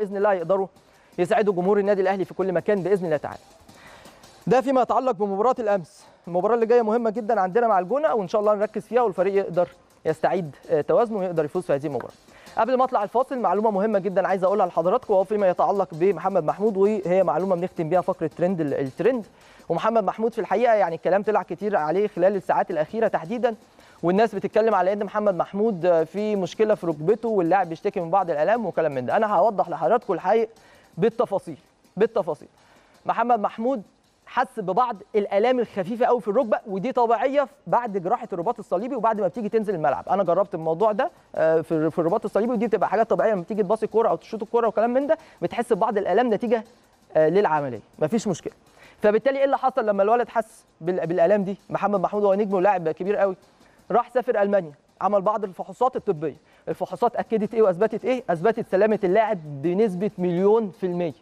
باذن الله يقدروا يساعدوا جمهور النادي الاهلي في كل مكان باذن الله تعالى. ده فيما يتعلق بمباراه الامس، المباراه اللي جايه مهمه جدا عندنا مع الجونه وان شاء الله نركز فيها والفريق يقدر يستعيد آه، توازنه ويقدر يفوز في هذه المباراه. قبل ما اطلع الفاصل معلومه مهمه جدا عايز اقولها لحضراتكم وهو فيما يتعلق بمحمد محمود وهي معلومه بنختم بيها فقره ترند الترند ومحمد محمود في الحقيقه يعني الكلام طلع كتير عليه خلال الساعات الاخيره تحديدا والناس بتتكلم على ان محمد محمود في مشكله في ركبته واللاعب بيشتكي من بعض الالام وكلام من ده انا هوضح لحضراتكم الحقيقه بالتفاصيل بالتفاصيل محمد محمود حس ببعض الالام الخفيفه قوي في الركبه ودي طبيعيه بعد جراحه الرباط الصليبي وبعد ما بتيجي تنزل الملعب انا جربت الموضوع ده آه، في الرباط الصليبي ودي بتبقى حاجات طبيعيه لما بتيجي تباصي الكوره او تشوط الكوره وكلام من ده بتحس ببعض الالام نتيجه آه، للعمليه مفيش مشكله فبالتالي ايه اللي حصل لما الولد حس بالالام دي محمد محمود هو نجم ولاعب كبير قوي راح سافر المانيا عمل بعض الفحوصات الطبيه الفحوصات اكدت ايه واثبتت ايه اثبتت سلامه اللاعب بنسبه مليون في الميه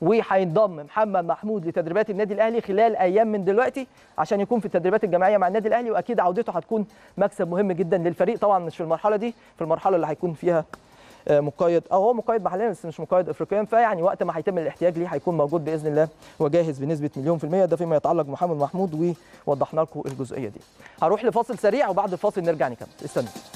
وهينضم محمد محمود لتدريبات النادي الاهلي خلال ايام من دلوقتي عشان يكون في التدريبات الجماعيه مع النادي الاهلي واكيد عودته هتكون مكسب مهم جدا للفريق طبعا مش في المرحله دي في المرحله اللي هيكون فيها آه، مقيد او هو مقيد محليا بس مش مقيد افريقيا فيعني وقت ما هيتم الاحتياج ليه هيكون موجود باذن الله وجاهز بنسبه مليون في الميه ده فيما يتعلق محمد محمود ووضحنا لكم الجزئيه دي هروح لفاصل سريع وبعد الفاصل نرجع نكمل استنوا